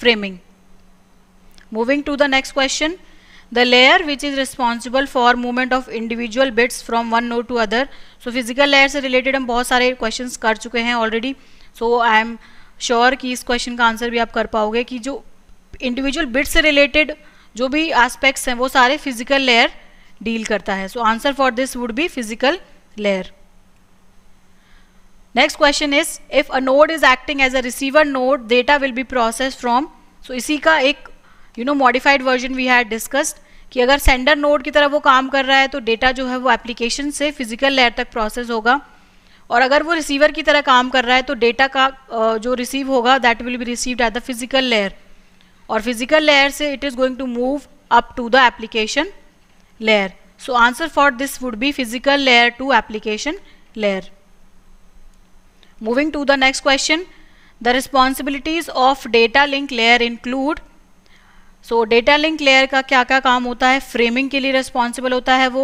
framing moving to the next question the layer which is responsible for movement of individual bits from one node to other so physical layer से related हम बहुत सारे questions कर चुके हैं already so I am sure कि इस question का answer भी आप कर पाओगे कि जो individual bits से related जो भी aspects हैं वो सारे physical layer deal करता है so answer for this would be physical layer next question is if a node is acting as a receiver node data will be processed from so इसी का एक you know modified version we had discussed कि अगर sender node की तरह वो काम कर रहा है तो डेटा जो है वो एप्लीकेशन से फिजिकल लेयर तक प्रोसेस होगा और अगर वो रिसीवर की तरह काम कर रहा है तो डेटा का जो रिसीव होगा that will be received at the physical layer और फिजिकल लेयर से it is going to move up to the application layer so answer for this would be physical layer to application layer moving to the next question the responsibilities of data link layer include so data link layer का क्या क्या काम होता है framing के लिए responsible होता है वो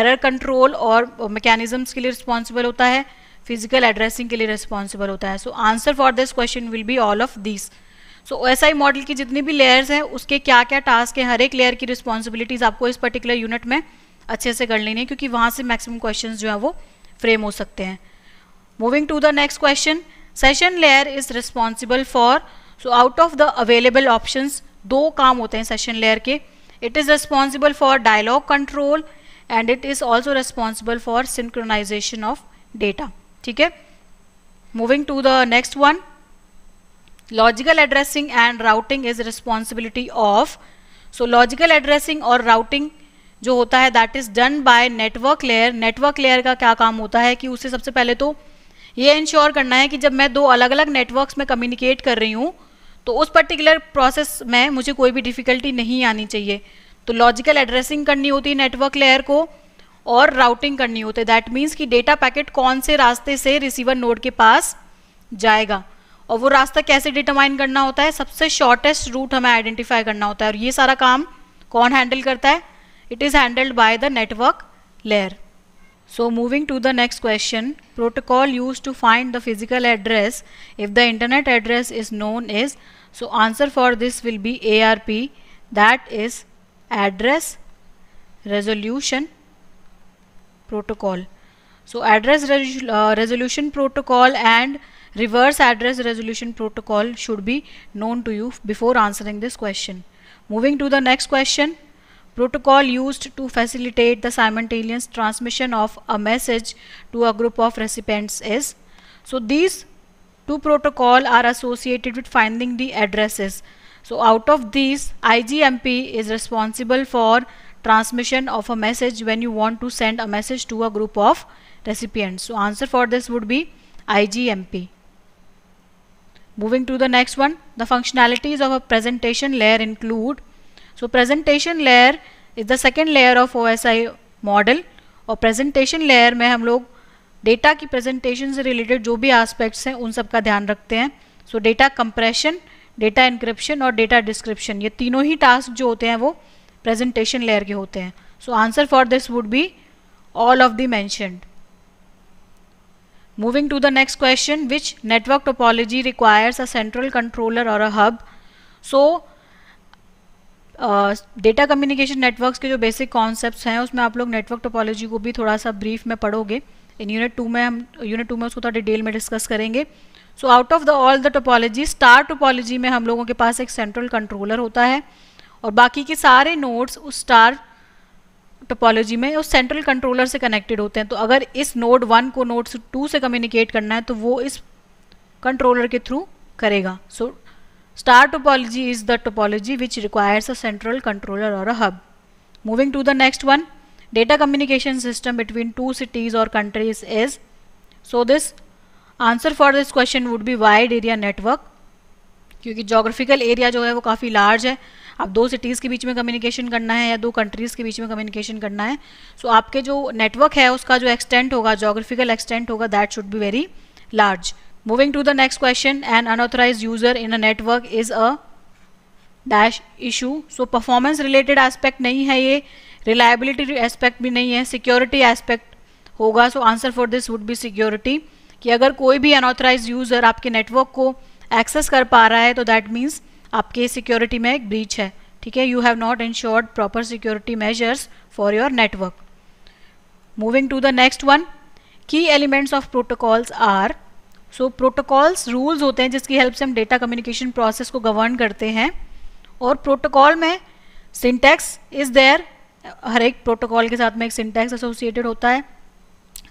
एरर कंट्रोल और मैकेनिज्म्स uh, के लिए रिस्पॉन्सिबल होता है फिजिकल एड्रेसिंग के लिए रिस्पॉन्सिबल होता है so answer for this question will be all of this so I model की जितनी भी लेयर्स हैं उसके क्या क्या टास्क हैं हर एक लेयर की रिस्पॉन्सिबिलिटीज़ आपको इस पर्टिकुलर यूनिट में अच्छे से कर लेनी है क्योंकि वहाँ से मैक्सिमम क्वेश्चन जो है वो फ्रेम हो सकते हैं moving to the next question session layer is responsible for so out of the available options दो काम होते हैं सेशन लेयर के it is responsible for dialogue control and it is also responsible for synchronization of data ठीक है moving to the next one logical addressing and routing is responsibility of so logical addressing और routing जो होता है that is done by network layer network layer का क्या काम होता है कि उसे सबसे पहले तो ये इंश्योर करना है कि जब मैं दो अलग अलग नेटवर्क्स में कम्युनिकेट कर रही हूँ तो उस पर्टिकुलर प्रोसेस में मुझे कोई भी डिफ़िकल्टी नहीं आनी चाहिए तो लॉजिकल एड्रेसिंग करनी होती है नेटवर्क लेयर को और राउटिंग करनी होती है दैट मीन्स कि डेटा पैकेट कौन से रास्ते से रिसीवर नोड के पास जाएगा और वो रास्ता कैसे डिटरमाइन करना होता है सबसे शॉर्टेस्ट रूट हमें आइडेंटिफाई करना होता है और ये सारा काम कौन हैंडल करता है it is handled by the network layer so moving to the next question protocol use to find the physical address if the internet address is known is So answer for this will be ARP that is address resolution protocol. So address uh, resolution protocol and reverse address resolution protocol should be known to you before answering this question. Moving to the next question protocol used to facilitate the simultaneous transmission of a message to a group of recipients is. So these two protocol are associated with finding the addresses. So out of these IGMP is responsible for transmission of a message when you want to send a message to a group of recipients. So answer for this would be IGMP. Moving to the next one, the functionalities of a presentation layer include. So presentation layer is the second layer of OSI model. और presentation layer में हम लोग data की presentation से related जो भी aspects हैं उन सब का ध्यान रखते हैं so data compression data encryption और डेटा डिस्क्रिप्शन ये तीनों ही टास्क जो होते हैं वो प्रेजेंटेशन लेयर के होते हैं so answer for this would be all of the mentioned moving to the next question which network topology requires a central controller और a hub so data communication networks के जो बेसिक कॉन्सेप्ट्स हैं उसमें आप लोग नेटवर्क टोपोलॉजी को भी थोड़ा सा ब्रीफ में पढ़ोगे इन यूनिट टू में हम यूनिट टू में उसको थोड़ा डिटेल में डिस्कस करेंगे so out of the all the topology star topology में हम लोगों के पास एक सेंट्रल कंट्रोलर होता है और बाकी के सारे नोड्स उस स्टार टोपोलॉजी में उस सेंट्रल कंट्रोलर से कनेक्टेड होते हैं तो अगर इस नोड वन को नोड टू से कम्युनिकेट करना है तो वो इस कंट्रोलर के थ्रू करेगा so star topology is the topology which requires a central controller और a hub moving to the next one data communication system between two cities or countries is so this answer for this question would be wide area network क्योंकि geographical area जो है वो काफ़ी large है आप दो cities के बीच में कम्युनिकेशन करना है या दो कंट्रीज़ के बीच में कम्युनिकेशन करना है सो so, आपके जो नेटवर्क है उसका जो एक्सटेंट होगा जोग्राफिकल एक्सटेंट होगा that should be very large moving to the next question an unauthorised user in a network is a dash issue so performance related aspect नहीं है ये रिलायबिलिटी एस्पेक्ट भी नहीं है सिक्योरिटी एस्पेक्ट होगा so answer for this would be security कि अगर कोई भी अनऑथराइज यूज़र आपके नेटवर्क को एक्सेस कर पा रहा है तो दैट मीन्स आपके सिक्योरिटी में एक ब्रीच है ठीक है you have not ensured proper security measures for your network moving to the next one key elements of protocols are so protocols rules होते हैं जिसकी हेल्प से हम डेटा कम्युनिकेशन प्रोसेस को गवर्न करते हैं और प्रोटोकॉल में सिंटेक्स इज देयर हर एक प्रोटोकॉल के साथ में एक सिंटैक्स एसोसिएटेड होता है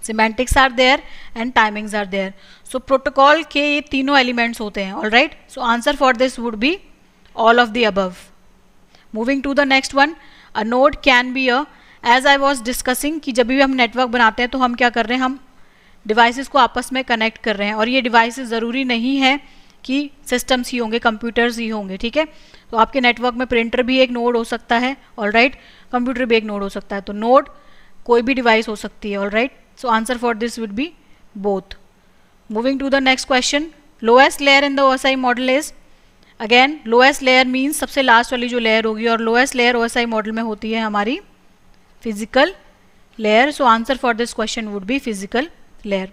semantics are there and timings are there so protocol के ये तीनों एलिमेंट्स होते हैं all right so answer for this would be all of the above moving to the next one a node can be a as I was discussing कि जब भी हम network बनाते हैं तो हम क्या कर रहे हैं हम डिवाइसेस को आपस में कनेक्ट कर रहे हैं और ये डिवाइसेस ज़रूरी नहीं है कि सिस्टम्स ही होंगे कंप्यूटर्स ही होंगे ठीक है तो आपके नेटवर्क में प्रिंटर भी एक नोड हो सकता है ऑल राइट right? कंप्यूटर भी एक नोड हो सकता है तो नोड कोई भी डिवाइस हो सकती है all right so answer for this would be both moving to the next question lowest layer in the O model is again lowest layer means सबसे लास्ट वाली जो लेयर होगी और लोएस्ट लेयर ओ मॉडल में होती है हमारी physical layer so answer for this question would be physical layer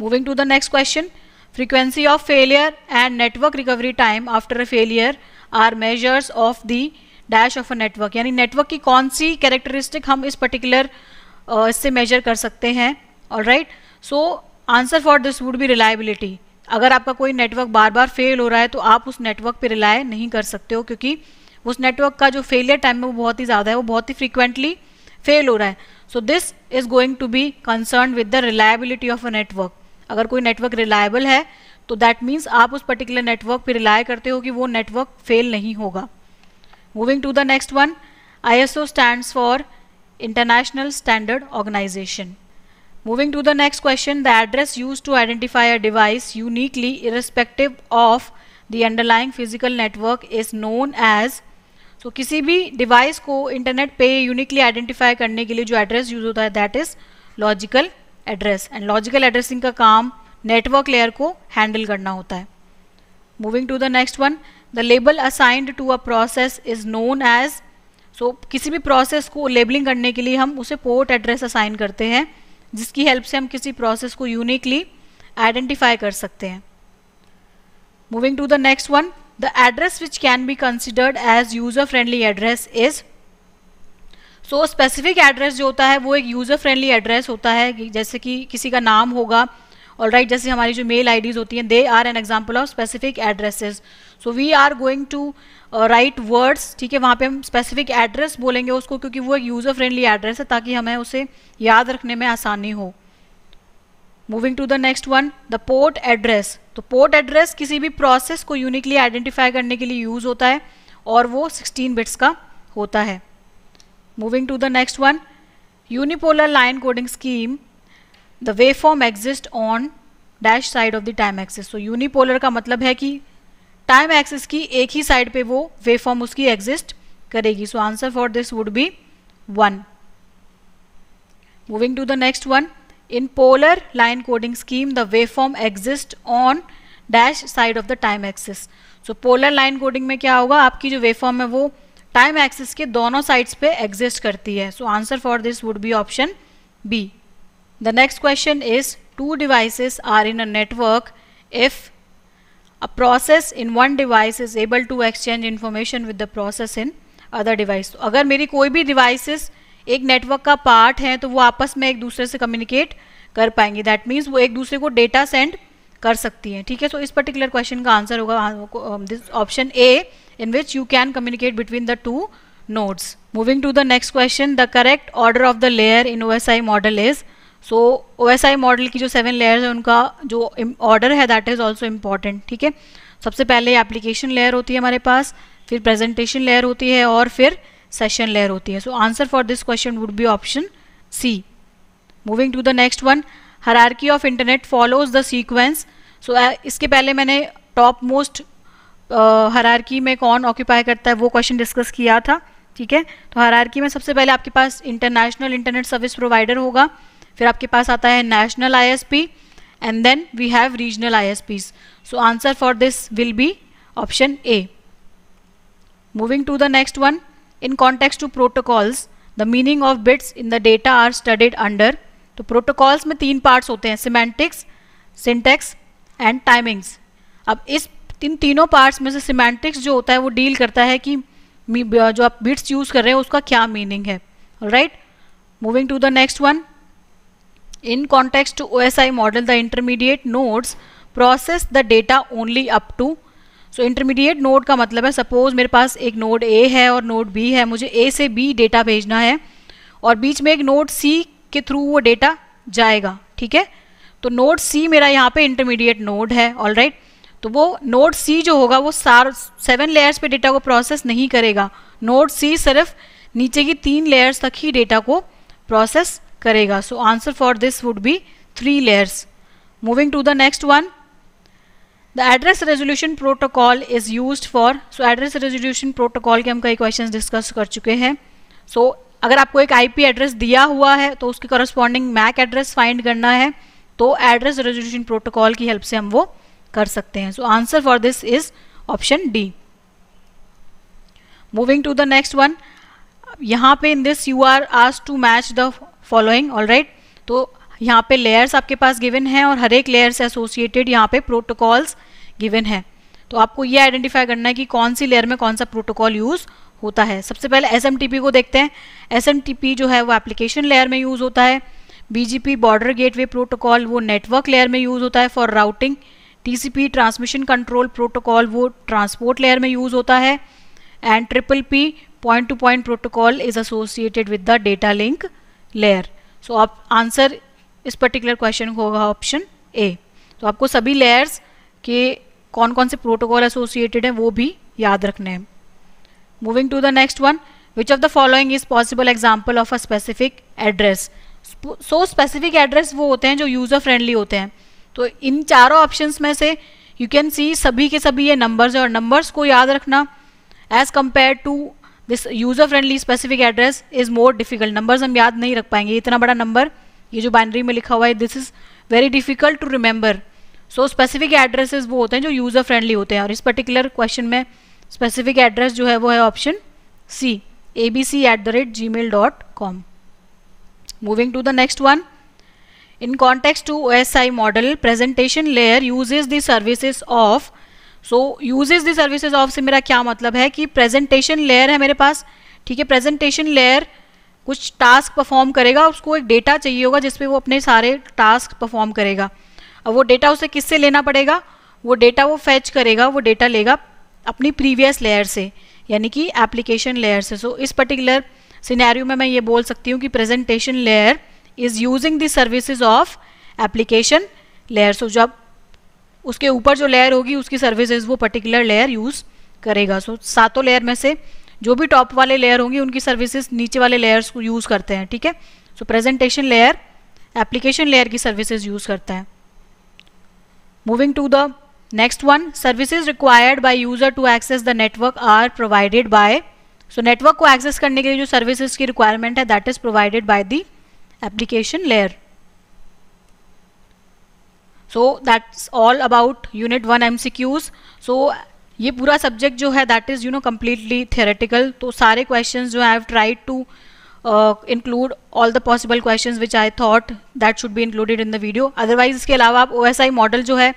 moving to the next question frequency of failure and network recovery time after a failure are measures of the dash of a network यानी network की कौन सी characteristic हम इस particular uh, इससे major कर सकते हैं all right so answer for this would be reliability अगर आपका कोई नेटवर्क बार बार फेल हो रहा है तो आप उस नेटवर्क पर रिलाय नहीं कर सकते हो क्योंकि उस नेटवर्क का जो फेलियर टाइम है वो बहुत ही ज़्यादा है वो बहुत ही फ्रिक्वेंटली फेल हो रहा है so this is going to be concern with the reliability of a network अगर कोई नेटवर्क रिलायबल है तो दैट मीन्स आप उस पर्टिकुलर नेटवर्क पर रिलाय करते हो कि वो नेटवर्क फेल नहीं होगा Moving to the next one, ISO stands for International Standard Organization. Moving to the next question, the address used to identify a device uniquely irrespective of the underlying physical network is known as तो so, किसी भी device को internet पे uniquely identify करने के लिए जो address use होता है that is logical address and logical addressing का काम नेटवर्क लेयर को हैंडल करना होता है moving to the next one the label assigned to a process is known as so किसी भी प्रोसेस को लेबलिंग करने के लिए हम उसे पोर्ट एड्रेस असाइन करते हैं जिसकी हेल्प से हम किसी प्रोसेस को यूनिकली आइडेंटिफाई कर सकते हैं moving to the next one the address which can be considered as user friendly address is so specific address जो होता है वो एक यूज़र फ्रेंडली एड्रेस होता है जैसे कि किसी का नाम होगा ऑल राइट जैसे हमारी जो मेल डीज होती हैं they are an example of specific addresses so we are going to write words ठीक है वहाँ पे हम स्पेसिफिक एड्रेस बोलेंगे उसको क्योंकि वो एक यूज़र फ्रेंडली एड्रेस है ताकि हमें उसे याद रखने में आसानी हो moving to the next one the port address तो पोर्ट एड्रेस किसी भी प्रोसेस को यूनिकली आइडेंटिफाई करने के लिए यूज़ होता है और वो 16 बिट्स का होता है moving to the next one unipolar line coding scheme the way form exist on dash side of the time axis so unipolar का मतलब है कि टाइम एक्सिस की एक ही साइड पे वो वे फॉर्म उसकी एग्जिस्ट करेगी so answer for this would be one moving to the next one in polar line coding scheme the way form exist on dash side of the time axis so polar line coding में क्या होगा आपकी जो वे form है वो time axis के दोनों sides पे एग्जिस्ट करती है so answer for this would be option B The next question is two devices are in a network if a process in one device is able to exchange information with the process in other device. तो अगर मेरी कोई भी devices एक network का part हैं तो वो आपस में एक दूसरे से communicate कर पाएंगी दैट मीन्स वो एक दूसरे को डेटा सेंड कर सकती हैं ठीक है सो so, इस पर्टिकुलर क्वेश्चन का आंसर होगा this option A in which you can communicate between the two nodes moving to the next question the correct order of the layer in O model is so O S I model की जो seven layers है उनका जो order है that is also important ठीक है सबसे पहले एप्लीकेशन लेयर होती है हमारे पास फिर प्रेजेंटेशन लेयर होती है और फिर सेशन लेयर होती है so answer for this question would be option C moving to the next one hierarchy of internet follows the sequence so इसके पहले मैंने टॉप मोस्ट हरारकी में कौन ऑक्यूपाई करता है वो क्वेश्चन डिस्कस किया था ठीक है तो हरारकी में सबसे पहले आपके पास इंटरनेशनल इंटरनेट सर्विस प्रोवाइडर होगा फिर आपके पास आता है national I S P and then we have regional I S P so answer for this will be option A moving to the next one in context to protocols the meaning of bits in the data are studied under तो protocols में तीन parts होते हैं semantics syntax and timings अब इस इन तीनों parts में से सिमेंटिक्स जो होता है वो डील करता है कि जो आप बिट्स यूज कर रहे हैं उसका क्या मीनिंग है right moving to the next one In context to OSI model, the intermediate nodes process the data only up to so intermediate node का मतलब है सपोज मेरे पास एक नोड ए है और नोड बी है मुझे ए से बी डेटा भेजना है और बीच में एक नोड सी के थ्रू वो डेटा जाएगा ठीक है तो नोड सी मेरा यहाँ पे इंटरमीडिएट नोड है ऑल राइट right? तो वो नोड सी जो होगा वो सार सेवन लेयर्स पे डेटा को प्रोसेस नहीं करेगा नोड सी सिर्फ नीचे की तीन लेयर्स तक ही डेटा को प्रोसेस करेगा so answer for this would be three layers moving to the next one the address resolution protocol is use for so address resolution protocol के हम कई क्वेश्चन डिस्कस कर चुके हैं सो so, अगर आपको एक आईपी एड्रेस दिया हुआ है तो उसके कॉरेस्पॉन्डिंग मैक एड्रेस फाइंड करना है तो एड्रेस रेजोल्यूशन प्रोटोकॉल की हेल्प से हम वो कर सकते हैं so answer for this is option D moving to the next one यहाँ पे इन दिस यू आर आज to match the following all right तो यहाँ पे लेयर्स आपके पास गिवन हैं और हर एक लेयर से एसोसिएटेड यहाँ पे प्रोटोकॉल्स गिवन है तो आपको ये आइडेंटिफाई करना है कि कौन सी लेयर में कौन सा प्रोटोकॉल यूज़ होता है सबसे पहले एस को देखते हैं एस जो है वो एप्लीकेशन लेयर में यूज़ होता है बीजीपी बॉर्डर वे प्रोटोकॉल वो नेटवर्क लेयर में यूज़ होता है for routing TCP transmission control protocol वो ट्रांसपोर्ट लेयर में यूज़ होता है and triple P point to point protocol is associated with the data link layer so आप answer इस पर्टिकुलर क्वेश्चन को होगा ऑप्शन ए तो आपको सभी लेयर्स के कौन कौन से प्रोटोकॉल एसोसिएटेड हैं वो भी याद रखने हैं moving to the next one which of the following is possible example of a specific address so specific address वो होते हैं जो यूजर फ्रेंडली होते हैं तो इन चारों ऑप्शन में से यू कैन सी सभी के सभी ये नंबर्स हैं और नंबर्स को याद रखना as compare to this user friendly specific address is more difficult number हम याद नहीं रख पाएंगे इतना बड़ा नंबर ये जो बाइनरी में लिखा हुआ है this is very difficult to remember so specific addresses वो होते हैं जो यूज़र फ्रेंडली होते हैं और इस पर्टिकुलर क्वेश्चन में स्पेसिफिक एड्रेस जो है वो है option C A B C at the rate Gmail dot com moving to the next one in context O S I model presentation layer use is the services of so uses the services of से मेरा क्या मतलब है कि presentation layer है मेरे पास ठीक है प्रेजेंटेशन लेयर कुछ टास्क परफॉर्म करेगा उसको एक डेटा चाहिए होगा जिसपे वो अपने सारे टास्क परफॉर्म करेगा अब वो डेटा उसे किससे लेना पड़ेगा वो डेटा वो फैच करेगा वो डेटा लेगा अपनी प्रीवियस लेयर से यानी कि एप्लीकेशन लेयर से सो so, इस पर्टिकुलर सिनेरियो में मैं ये बोल सकती हूँ कि presentation layer is using the services of application layer so जब उसके ऊपर जो लेयर होगी उसकी सर्विसेज वो पर्टिकुलर लेयर यूज़ करेगा सो so, सातों लेयर में से जो भी टॉप वाले लेयर होंगी उनकी सर्विसेज नीचे वाले लेयर्स को यूज़ करते हैं ठीक है so presentation layer application layer की सर्विसेज यूज़ करते हैं moving to the next one services required by user to access the network are provided by so network को एक्सेस करने के लिए जो सर्विसेज की रिक्वायरमेंट है that is provided by the application layer so that's all about unit one M so ये पूरा subject जो है that is you know completely theoretical तो सारे क्वेश्चन जो I have tried to include all the possible question which I thought that should be included in the video otherwise इसके अलावा आप ओ मॉडल जो है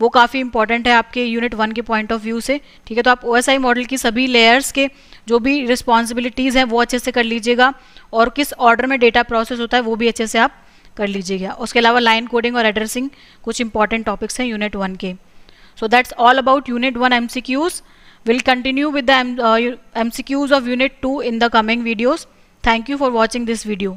वो काफ़ी इंपॉर्टेंट है आपके यूनिट वन के पॉइंट ऑफ व्यू से ठीक है तो आप ओ मॉडल की सभी लेयर्स के जो भी रिस्पॉन्सिबिलिटीज़ हैं वो अच्छे से कर लीजिएगा और किस ऑर्डर में डेटा प्रोसेस होता है वो भी अच्छे से आप कर लीजिएगा उसके अलावा लाइन कोडिंग और एड्रेसिंग कुछ इंपॉर्टेंट टॉपिक्स हैं यूनिट वन के so that's all about unit one M C Qs will continue with the M C Qs of unit two in the coming videos thank you for watching this video